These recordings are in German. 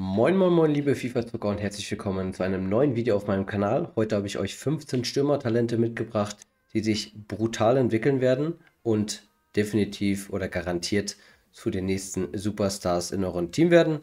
Moin, moin, moin, liebe FIFA-Zucker und herzlich willkommen zu einem neuen Video auf meinem Kanal. Heute habe ich euch 15 Stürmertalente mitgebracht, die sich brutal entwickeln werden und definitiv oder garantiert zu den nächsten Superstars in eurem Team werden.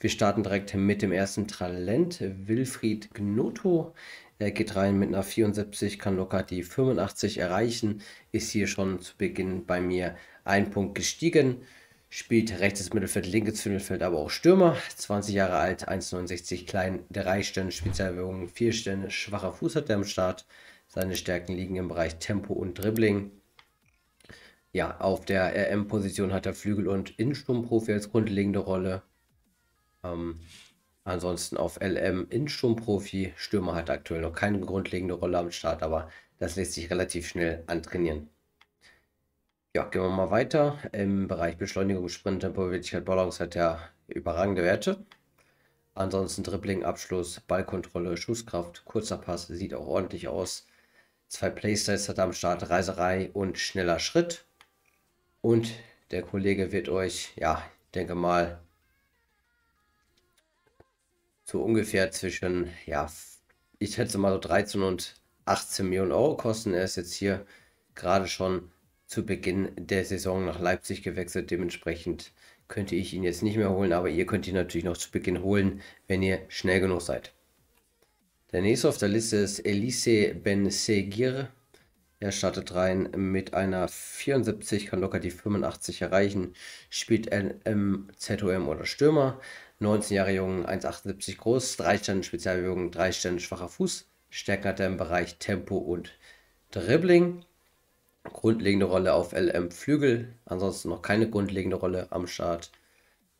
Wir starten direkt mit dem ersten Talent, Wilfried Gnoto. Er geht rein mit einer 74, kann locker die 85 erreichen, ist hier schon zu Beginn bei mir ein Punkt gestiegen. Spielt rechtes Mittelfeld, linkes Mittelfeld, aber auch Stürmer. 20 Jahre alt, 1,69 klein, 3 Sterne Spezialwirkung, 4 Sterne, schwacher Fuß hat er am Start. Seine Stärken liegen im Bereich Tempo und Dribbling. Ja, auf der RM-Position hat er Flügel- und Innensturmprofi als grundlegende Rolle. Ähm, Ansonsten auf LM Innensturmprofi. Stürmer hat aktuell noch keine grundlegende Rolle am Start, aber das lässt sich relativ schnell antrainieren. Ja, gehen wir mal weiter. Im Bereich Beschleunigung, Sprint, Tempo, Wichtigkeit, Balance hat er überragende Werte. Ansonsten Dribbling, Abschluss, Ballkontrolle, Schusskraft, kurzer Pass, sieht auch ordentlich aus. Zwei Playstyles hat er am Start, Reiserei und schneller Schritt. Und der Kollege wird euch, ja, denke mal, so ungefähr zwischen, ja, ich schätze mal so 13 und 18 Millionen Euro kosten. Er ist jetzt hier gerade schon zu Beginn der Saison nach Leipzig gewechselt. Dementsprechend könnte ich ihn jetzt nicht mehr holen, aber ihr könnt ihn natürlich noch zu Beginn holen, wenn ihr schnell genug seid. Der nächste auf der Liste ist Elise Ben Segir. Er startet rein mit einer 74, kann locker die 85 erreichen, spielt LM, ZOM oder Stürmer, 19 Jahre jung, 1,78 groß, 3 Sterne Spezialbewegung, 3 Sterne schwacher Fuß, Stärken hat er im Bereich Tempo und Dribbling. Grundlegende Rolle auf LM Flügel, ansonsten noch keine grundlegende Rolle am Start.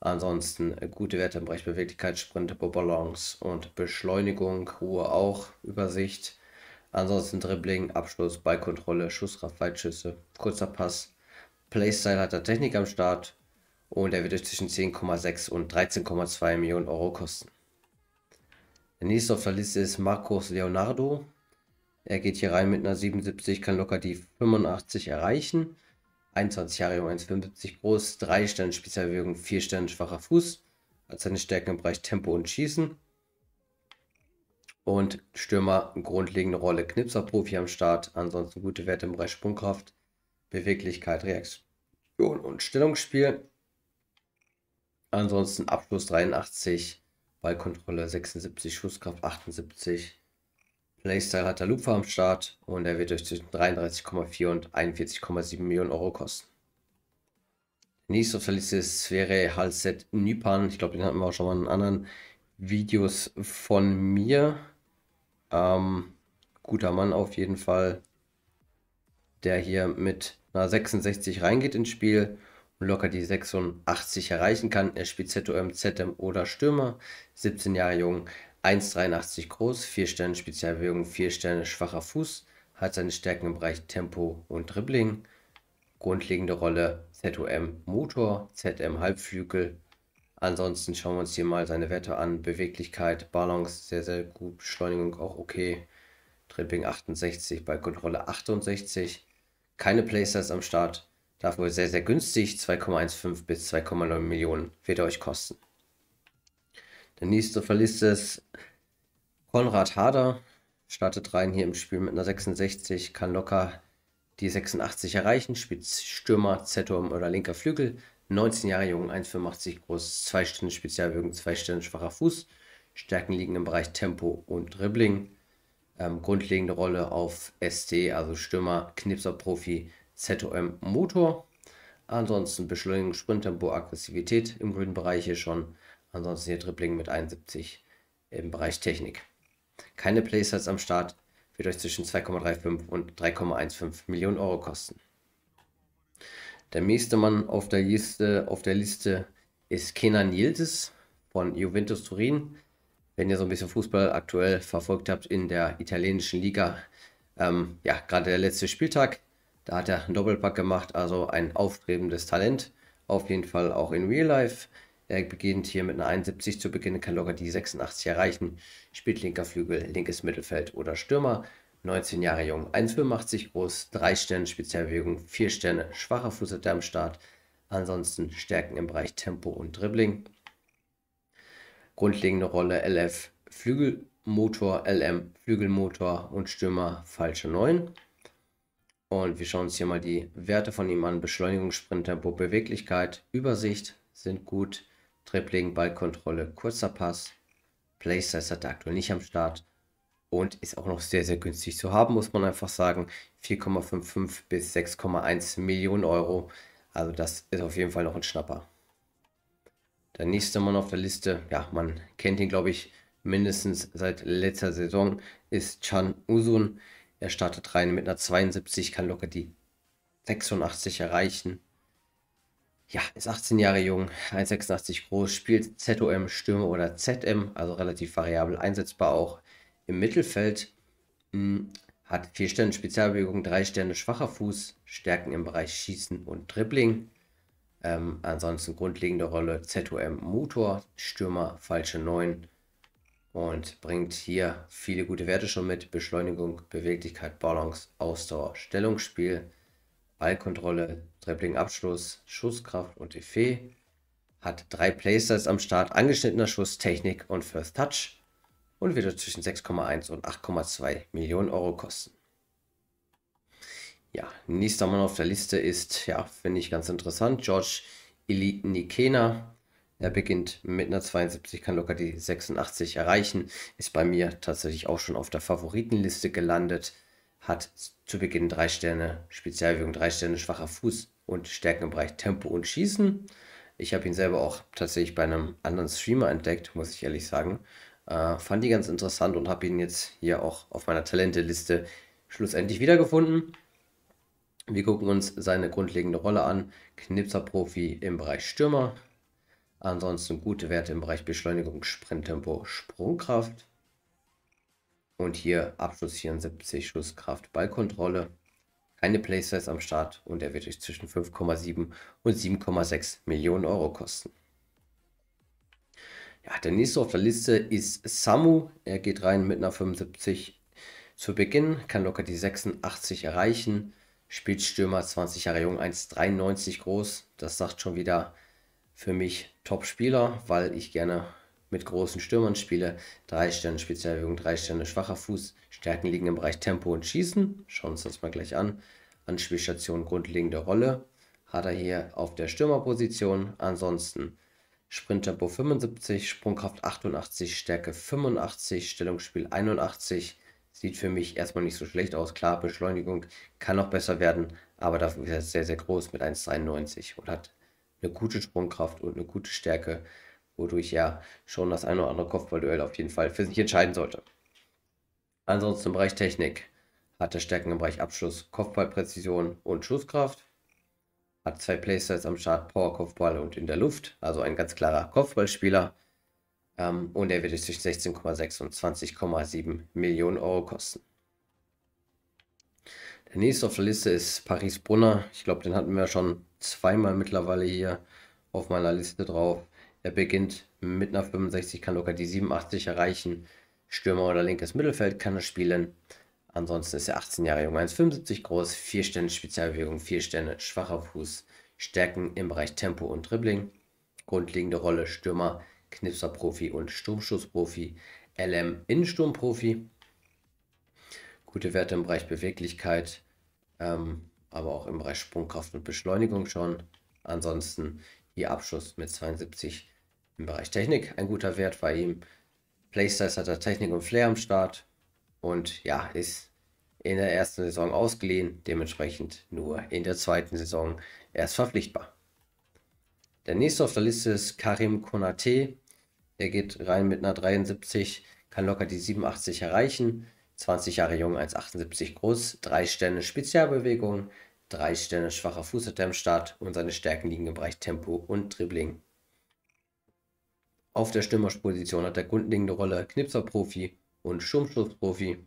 Ansonsten äh, gute Werte im Bereich Beweglichkeit, Sprint, Balance und Beschleunigung, Ruhe auch, Übersicht. Ansonsten Dribbling, Abschluss, Ballkontrolle, Schussraff, Weitschüsse, kurzer Pass. Playstyle hat er Technik am Start und er wird zwischen 10,6 und 13,2 Millionen Euro kosten. Der nächste auf der Liste ist Marcos Leonardo, er geht hier rein mit einer 77, kann locker die 85 erreichen. 21 Jahre, 1,75 groß, 3 Sterne Spezialbewegung, 4 Sterne schwacher Fuß. Hat seine Stärken im Bereich Tempo und Schießen. Und Stürmer, grundlegende Rolle, Knipserprofi am Start. Ansonsten gute Werte im Bereich Sprungkraft, Beweglichkeit, Reaktion und Stellungsspiel. Ansonsten Abschluss 83, Ballkontrolle 76, Schusskraft 78, Playstyle hat der Looper am Start und er wird euch zwischen 33,4 und 41,7 Millionen Euro kosten. Der nächste auf der Liste ist, wäre Halset Nypan. Ich glaube, den hatten wir auch schon mal in anderen Videos von mir. Ähm, guter Mann auf jeden Fall, der hier mit einer 66 reingeht ins Spiel und locker die 86 erreichen kann. Er spielt ZOM, ZM oder Stürmer, 17 Jahre jung, 1,83 groß, 4 Sterne Spezialbewegung, 4 Sterne schwacher Fuß, hat seine Stärken im Bereich Tempo und Dribbling. Grundlegende Rolle ZOM Motor, ZM Halbflügel. Ansonsten schauen wir uns hier mal seine Werte an. Beweglichkeit, Balance sehr, sehr gut, Beschleunigung auch okay. Dribbling 68, bei Kontrolle 68. Keine Playstars am Start. Dafür sehr, sehr günstig. 2,15 bis 2,9 Millionen wird er euch kosten. Der nächste auf der ist Konrad Hader. Startet rein hier im Spiel mit einer 66, kann locker die 86 erreichen, spielt Stürmer, z oder linker Flügel. 19 Jahre jung, 1,85 groß, 2 Stunden Spezialwirkung, 2 Stunden schwacher Fuß. Stärken liegen im Bereich Tempo und Dribbling. Ähm, grundlegende Rolle auf SD, also Stürmer, Knipser Profi, ZOM Motor. Ansonsten Beschleunigung, Sprinttempo, Aggressivität im grünen Bereich hier schon. Ansonsten hier Dribbling mit 71 im Bereich Technik. Keine Playsets am Start, wird euch zwischen 2,35 und 3,15 Millionen Euro kosten. Der nächste Mann auf der Liste, auf der Liste ist Kenan Yildiz von Juventus Turin. Wenn ihr so ein bisschen Fußball aktuell verfolgt habt in der italienischen Liga, ähm, ja, gerade der letzte Spieltag, da hat er einen Doppelpack gemacht, also ein aufstrebendes Talent, auf jeden Fall auch in Real Life. Er beginnt hier mit einer 71 zu Beginn, kann locker die 86 erreichen, spielt linker Flügel, linkes Mittelfeld oder Stürmer. 19 Jahre jung, 1,85 groß, 3 Sterne Spezialbewegung, 4 Sterne, schwacher Fuß hat er am Start. Ansonsten Stärken im Bereich Tempo und Dribbling. Grundlegende Rolle LF, Flügelmotor, LM, Flügelmotor und Stürmer, falsche 9. Und wir schauen uns hier mal die Werte von ihm an. Beschleunigung, Sprinttempo, Beweglichkeit, Übersicht sind gut. Dribbling, Ballkontrolle, kurzer Pass. Playstyle hat er aktuell nicht am Start und ist auch noch sehr, sehr günstig zu haben, muss man einfach sagen. 4,55 bis 6,1 Millionen Euro. Also das ist auf jeden Fall noch ein Schnapper. Der nächste Mann auf der Liste, ja, man kennt ihn, glaube ich, mindestens seit letzter Saison, ist Chan Usun. Er startet rein mit einer 72, kann locker die 86 erreichen. Ja, ist 18 Jahre jung, 1,86 groß, spielt ZOM, Stürme oder ZM, also relativ variabel einsetzbar auch im Mittelfeld. Hm, hat 4 Sterne Spezialbewegung, 3 Sterne schwacher Fuß, Stärken im Bereich Schießen und Dribbling. Ähm, ansonsten grundlegende Rolle ZOM Motor, Stürmer, falsche 9 und bringt hier viele gute Werte schon mit. Beschleunigung, Beweglichkeit, Balance, Ausdauer, Stellungsspiel. Ballkontrolle, Dribbling-Abschluss, Schusskraft und Effet. Hat drei Playstyles am Start, angeschnittener Schuss, Technik und First Touch und wird zwischen 6,1 und 8,2 Millionen Euro kosten. Ja, nächster Mann auf der Liste ist, ja, finde ich ganz interessant, George Nikena. Er beginnt mit einer 72, kann locker die 86 erreichen. Ist bei mir tatsächlich auch schon auf der Favoritenliste gelandet hat zu Beginn drei Sterne, Spezialwirkung drei Sterne, schwacher Fuß und Stärken im Bereich Tempo und Schießen. Ich habe ihn selber auch tatsächlich bei einem anderen Streamer entdeckt, muss ich ehrlich sagen. Äh, fand ihn ganz interessant und habe ihn jetzt hier auch auf meiner Talenteliste schlussendlich wiedergefunden. Wir gucken uns seine grundlegende Rolle an. Knipser-Profi im Bereich Stürmer. Ansonsten gute Werte im Bereich Beschleunigung, Sprinttempo, Sprungkraft. Und hier Abschluss 74, Schusskraft, Ballkontrolle. Keine Playsets am Start und er wird euch zwischen 5,7 und 7,6 Millionen Euro kosten. Ja, der nächste auf der Liste ist Samu. Er geht rein mit einer 75 zu Beginn, kann locker die 86 erreichen. Spielt Stürmer 20 Jahre jung, 1,93 groß. Das sagt schon wieder für mich Top-Spieler, weil ich gerne mit großen Stürmern spiele. Drei Sterne Spezialbewegung, drei Sterne schwacher Fuß. Stärken liegen im Bereich Tempo und Schießen. Schauen wir uns das mal gleich an. Anspielstation grundlegende Rolle hat er hier auf der Stürmerposition. Ansonsten Sprinttempo 75, Sprungkraft 88, Stärke 85, Stellungsspiel 81. Sieht für mich erstmal nicht so schlecht aus. Klar, Beschleunigung kann noch besser werden, aber dafür ist er sehr, sehr groß mit 1,93 und hat eine gute Sprungkraft und eine gute Stärke wodurch ja schon das eine oder andere Kopfballduell auf jeden Fall für sich entscheiden sollte. Ansonsten im Bereich Technik hat er Stärken im Bereich Abschluss, Kopfballpräzision und Schusskraft. Hat zwei Playstyles am Start, Power-Kopfball und in der Luft, also ein ganz klarer Kopfballspieler. Ähm, und er wird es zwischen 16,6 und 20,7 Millionen Euro kosten. Der nächste auf der Liste ist Paris Brunner. Ich glaube, den hatten wir schon zweimal mittlerweile hier auf meiner Liste drauf. Er beginnt mit einer 65, kann locker die 87 erreichen. Stürmer oder linkes Mittelfeld kann er spielen. Ansonsten ist er 18 Jahre jung, 1,75 groß, 4 Sterne Spezialbewegung, 4 Sterne schwacher Fuß, Stärken im Bereich Tempo und Dribbling, grundlegende Rolle Stürmer, Knipserprofi und Sturmschussprofi, LM Innensturmprofi, gute Werte im Bereich Beweglichkeit, ähm, aber auch im Bereich Sprungkraft und Beschleunigung schon. Ansonsten Ihr Abschluss mit 72 im Bereich Technik ein guter Wert bei ihm. Playstyles hat er Technik und Flair am Start und ja, ist in der ersten Saison ausgeliehen, dementsprechend nur in der zweiten Saison erst verpflichtbar. Der nächste auf der Liste ist Karim Konate. Er geht rein mit einer 73, kann locker die 87 erreichen. 20 Jahre jung, 1,78 groß, drei Sterne Spezialbewegung, Drei Sterne schwacher Fuß hat er im Start und seine Stärken liegen im Bereich Tempo und Dribbling. Auf der Stürmerposition hat er grundlegende Rolle knipser und Schirmschutzprofi.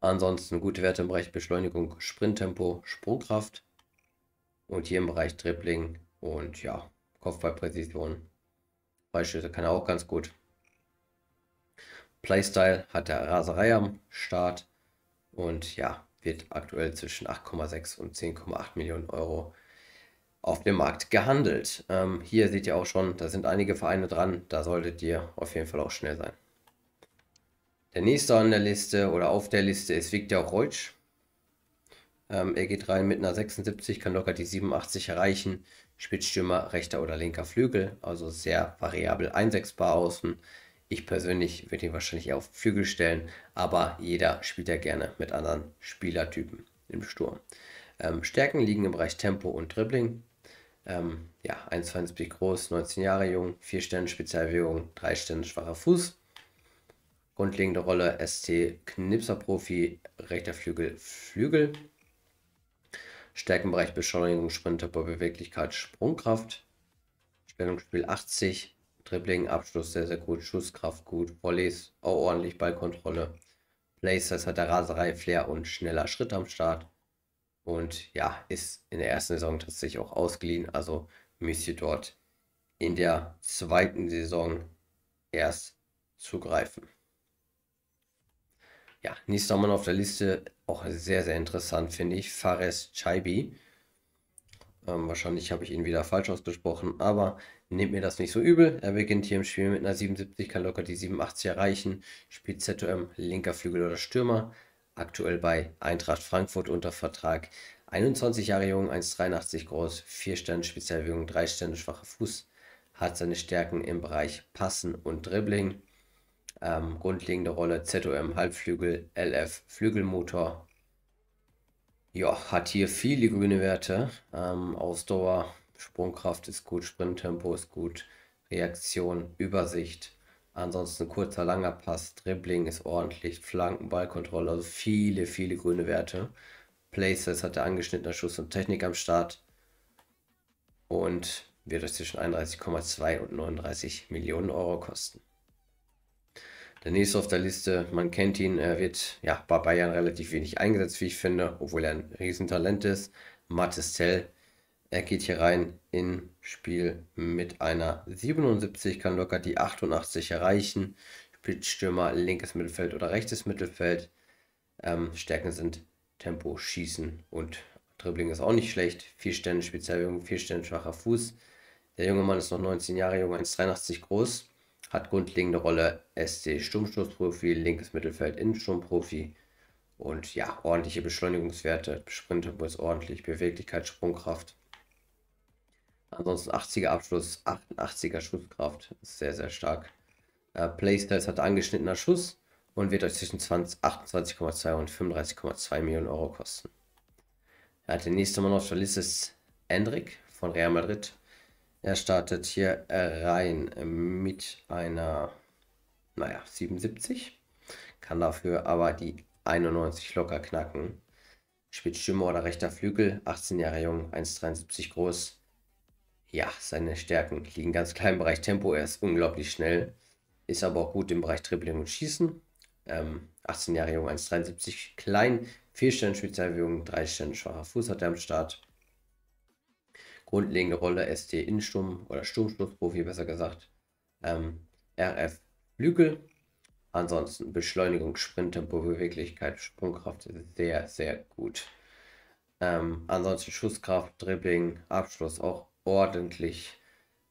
Ansonsten gute Werte im Bereich Beschleunigung, Sprinttempo, Sprungkraft und hier im Bereich Dribbling und ja, Kopfballpräzision. Freischüsse kann er auch ganz gut. Playstyle hat er Raserei am Start und ja, wird aktuell zwischen 8,6 und 10,8 Millionen Euro auf dem Markt gehandelt. Ähm, hier seht ihr auch schon, da sind einige Vereine dran, da solltet ihr auf jeden Fall auch schnell sein. Der nächste an der Liste oder auf der Liste ist Viktor Reutsch. Ähm, er geht rein mit einer 76, kann locker die 87 erreichen. Spitzstürmer, rechter oder linker Flügel, also sehr variabel einsetzbar außen. Ich persönlich würde ihn wahrscheinlich eher auf Flügel stellen, aber jeder spielt ja gerne mit anderen Spielertypen im Sturm. Ähm, Stärken liegen im Bereich Tempo und Dribbling. Ähm, ja, 1,20 groß, 19 Jahre jung, 4 Sterne Spezialbewegung, 3 Sterne schwacher Fuß. Grundlegende Rolle ST Knipserprofi, rechter Flügel, Flügel. Stärkenbereich Beschleunigung, Sprint, Beweglichkeit, Sprungkraft. Stellungsspiel 80, Dribbling, Abschluss sehr, sehr gut, Schusskraft gut, Volleys auch ordentlich Ballkontrolle. Playstyle hat der Raserei, Flair und schneller Schritt am Start. Und ja, ist in der ersten Saison tatsächlich auch ausgeliehen. Also müsste dort in der zweiten Saison erst zugreifen. Ja, nächster Mann auf der Liste, auch sehr, sehr interessant finde ich, Fares Chaibi ähm, wahrscheinlich habe ich ihn wieder falsch ausgesprochen, aber nehmt mir das nicht so übel. Er beginnt hier im Spiel mit einer 77, kann locker die 87 erreichen. Spielt ZOM, linker Flügel oder Stürmer. Aktuell bei Eintracht Frankfurt unter Vertrag. 21 Jahre jung, 1,83 groß, 4 Sterne Spezialwirkung, 3 Sterne schwacher Fuß. Hat seine Stärken im Bereich Passen und Dribbling. Ähm, grundlegende Rolle ZOM Halbflügel, LF Flügelmotor, ja, hat hier viele grüne Werte. Ähm, Ausdauer, Sprungkraft ist gut, Sprinttempo ist gut, Reaktion, Übersicht. Ansonsten kurzer, langer Pass, Dribbling ist ordentlich, Flanken, Ballkontrolle, also viele, viele grüne Werte. Places hat der angeschnittene Schuss und Technik am Start. Und wird das zwischen 31,2 und 39 Millionen Euro kosten. Der nächste auf der Liste, man kennt ihn, er wird ja, bei Bayern relativ wenig eingesetzt, wie ich finde, obwohl er ein Riesentalent ist. Mattes Tell, er geht hier rein in Spiel mit einer 77, kann locker die 88 erreichen. Spielt Stürmer, linkes Mittelfeld oder rechtes Mittelfeld. Ähm, Stärken sind Tempo, Schießen und Dribbling ist auch nicht schlecht. Vier Sterne Spezialübung, vier Sterne schwacher Fuß. Der junge Mann ist noch 19 Jahre jung, 1,83 groß. Hat grundlegende Rolle, SC Sturmstoßprofi, linkes Mittelfeld Innensturmprofi. Und ja, ordentliche Beschleunigungswerte, Sprinttempo ist ordentlich, Beweglichkeit, Sprungkraft. Ansonsten 80er Abschluss, 88er Schusskraft, sehr, sehr stark. Uh, äh, Playstyles hat angeschnittener Schuss und wird euch zwischen 28,2 und 35,2 Millionen Euro kosten. Ja, der nächste Mann auf der Liste ist Endrik von Real Madrid, er startet hier äh, rein äh, mit einer, naja, 77. Kann dafür aber die 91 locker knacken. Spielt Stürmer oder rechter Flügel, 18 Jahre jung, 1,73 groß. Ja, seine Stärken liegen ganz klein im Bereich Tempo. Er ist unglaublich schnell, ist aber auch gut im Bereich Dribbling und Schießen. Ähm, 18 Jahre jung, 1,73 klein, 4 Stellen Spezialbewegung, 3 Stellen schwacher Fuß hat er am Start. Grundlegende Rolle ST Innensturm oder Sturmstoßprofi besser gesagt. Ähm, RF Flügel. Ansonsten Beschleunigung, Sprint, Tempo, Beweglichkeit, Sprungkraft sehr, sehr gut. Ähm, ansonsten Schusskraft, Dribbling, Abschluss auch ordentlich.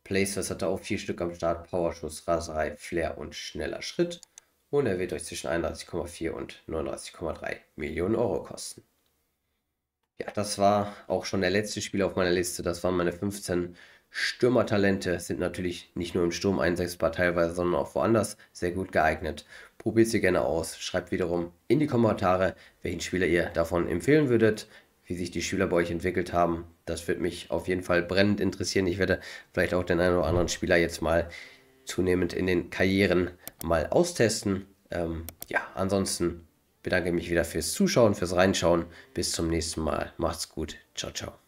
Placers hat er auch vier Stück am Start. Powerschuss, Raserei, Flair und schneller Schritt. Und er wird euch zwischen 31,4 und 39,3 Millionen Euro kosten. Ja, das war auch schon der letzte Spieler auf meiner Liste. Das waren meine 15 Stürmertalente. Sind natürlich nicht nur im Sturm einsetzbar teilweise, sondern auch woanders sehr gut geeignet. Probiert sie gerne aus. Schreibt wiederum in die Kommentare, welchen Spieler ihr davon empfehlen würdet, wie sich die Schüler bei euch entwickelt haben. Das wird mich auf jeden Fall brennend interessieren. Ich werde vielleicht auch den einen oder anderen Spieler jetzt mal zunehmend in den Karrieren mal austesten. Ähm, ja, ansonsten bedanke mich wieder fürs Zuschauen, fürs Reinschauen. Bis zum nächsten Mal. Macht's gut. Ciao, ciao.